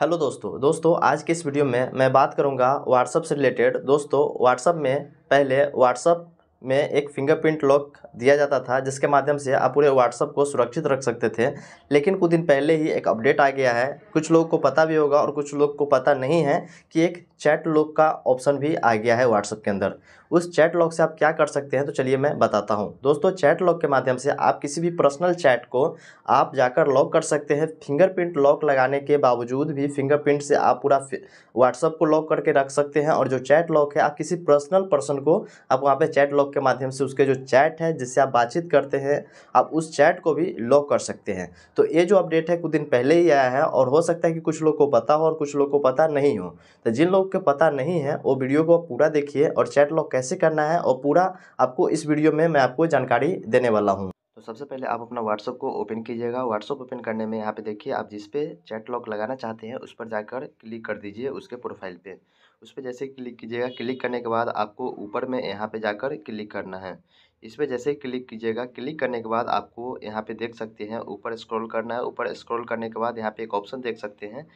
hello दोस्तों दोस्तों आज के इस वीडियो में मैं बात करूंगा व्हाट्सअप से रिलेटेड दोस्तों व्हाट्सअप में पहले व्हाट्सअप में एक फिंगरप्रिंट लॉक दिया जाता था जिसके माध्यम से आप पूरे व्हाट्सअप को सुरक्षित रख सकते थे लेकिन कुछ दिन पहले ही एक अपडेट आ गया है कुछ लोगों को पता भी होगा और कुछ लोग को पता नहीं है कि एक चैट लॉक का ऑप्शन भी आ गया है व्हाट्सअप के अंदर उस चैट लॉग से आप क्या कर सकते हैं तो चलिए मैं बताता हूँ दोस्तों चैट लॉग के माध्यम से आप किसी भी पर्सनल चैट को आप जाकर लॉक कर सकते हैं फिंगरप्रिंट लॉक लगाने के बावजूद भी फिंगरप्रिंट से आप पूरा व्हाट्सअप को लॉक करके रख सकते हैं और जो चैट लॉक है आप किसी पर्सनल पर्सन को आप वहाँ पर चैट लॉक के माध्यम से उसके जो चैट है जिससे आप बातचीत करते हैं आप उस चैट को भी लॉक कर सकते हैं तो ये जो अपडेट है कुछ दिन पहले ही आया है और हो सकता है कि कुछ लोग को पता हो और कुछ लोग को पता नहीं हो तो जिन लोग को पता नहीं है वो वीडियो को पूरा देखिए और चैट लॉक कैसे करना है और पूरा आपको इस वीडियो में मैं आपको जानकारी देने वाला हूँ तो सबसे पहले आप अपना व्हाट्सअप को ओपन कीजिएगा व्हाट्सअप ओपन करने में यहाँ पे देखिए आप जिस पे चैट लॉक लगाना चाहते हैं उस पर जाकर क्लिक कर दीजिए उसके प्रोफाइल पे उस पर जैसे क्लिक कीजिएगा क्लिक करने के बाद आपको ऊपर में यहाँ पे जाकर क्लिक करना है इस पर जैसे क्लिक कीजिएगा क्लिक करने के बाद आपको यहाँ पर देख सकते हैं ऊपर स्क्रॉल करना है ऊपर स्क्रॉल करने के बाद यहाँ पे एक ऑप्शन देख सकते हैं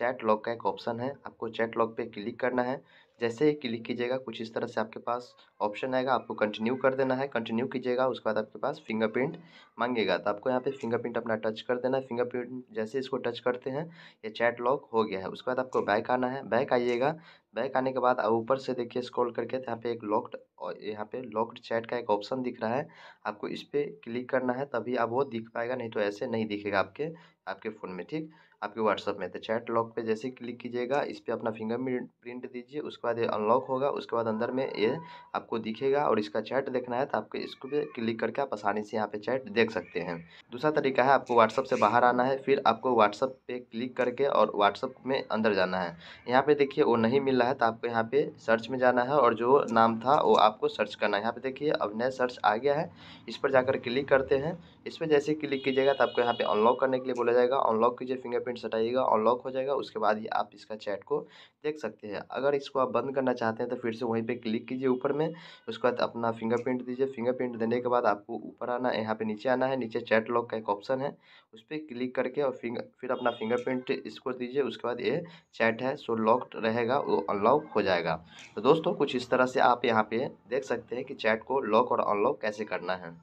चैट लॉक का एक ऑप्शन है आपको चैट लॉक पर क्लिक करना है जैसे ही क्लिक कीजिएगा कुछ इस तरह से आपके पास ऑप्शन आएगा आपको कंटिन्यू कर देना है कंटिन्यू कीजिएगा उसके बाद आपके पास फिंगरप्रिंट मांगेगा तो आपको यहाँ पे फिंगरप्रिंट अपना टच कर देना है फिंगरप्रिंट जैसे इसको टच करते हैं ये चैट लॉक हो गया है उसके बाद आपको बैक आना है बैक आइएगा बैक आने के बाद ऊपर से देखिए स्क्रॉल करके तो यहाँ पे एक लॉक्ड और यहाँ पे लॉक्ड चैट का एक ऑप्शन दिख रहा है आपको इस पर क्लिक करना है तभी आप वो दिख पाएगा नहीं तो ऐसे नहीं दिखेगा आपके आपके फ़ोन में ठीक आपके व्हाट्सअप में तो चैट लॉक पे जैसे क्लिक कीजिएगा इस पर अपना फिंगर प्रिंट दीजिए उसके बाद ये अनलॉक होगा उसके बाद अंदर में ये आपको दिखेगा और इसका चैट देखना है तो आपको इसको भी क्लिक करके आप आसानी से यहाँ पे चैट देख सकते हैं दूसरा तरीका है आपको व्हाट्सअप से बाहर आना है फिर आपको व्हाट्सअप पे क्लिक करके और व्हाट्सअप में अंदर जाना है यहाँ पे देखिए वो नहीं मिल रहा है तो आपको यहाँ पे सर्च में जाना है और जो नाम था वो आपको सर्च करना है यहाँ पे देखिए अब नया सर्च आ गया है इस पर जाकर क्लिक करते हैं इस पर जैसे क्लिक कीजिएगा तो आपको यहाँ पे अनलॉक करने के लिए बोला जाएगा अनलॉक कीजिए फिंगरप्रिंट हटाइएगा अनलॉक हो जाएगा उसके बाद ही आप इसका चैट को देख सकते हैं अगर इसको आप बंद करना चाहते हैं तो फिर से वहीं पे क्लिक कीजिए ऊपर में उसके बाद अपना फिंगरप्रिंट दीजिए फिंगरप्रिंट देने के बाद आपको ऊपर आना है यहाँ पे नीचे आना है नीचे चैट लॉक का एक ऑप्शन है उस पर क्लिक करके और फिंगर फिर अपना फिंगरप्रिंट इसको दीजिए उसके बाद ये चैट है सो लॉक्ड रहेगा वो अनलॉक हो जाएगा तो दोस्तों कुछ इस तरह से आप यहाँ पे देख सकते हैं कि चैट को लॉक और अनलॉक कैसे करना है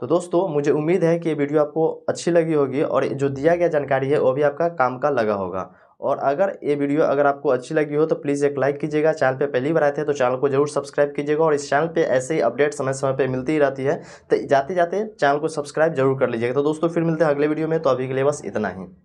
तो दोस्तों मुझे उम्मीद है कि ये वीडियो आपको अच्छी लगी होगी और जो दिया गया जानकारी है वो भी आपका काम का लगा होगा और अगर ये वीडियो अगर आपको अच्छी लगी हो तो प्लीज़ एक लाइक कीजिएगा चैनल पे पहली बार आए थे तो चैनल को जरूर सब्सक्राइब कीजिएगा और इस चैनल पे ऐसे ही अपडेट समय समय पे मिलती ही रहती है तो जाते जाते चैनल को सब्सक्राइब जरूर कर लीजिएगा तो दोस्तों फिर मिलते हैं अगले वीडियो में तो अभी के लिए बस इतना ही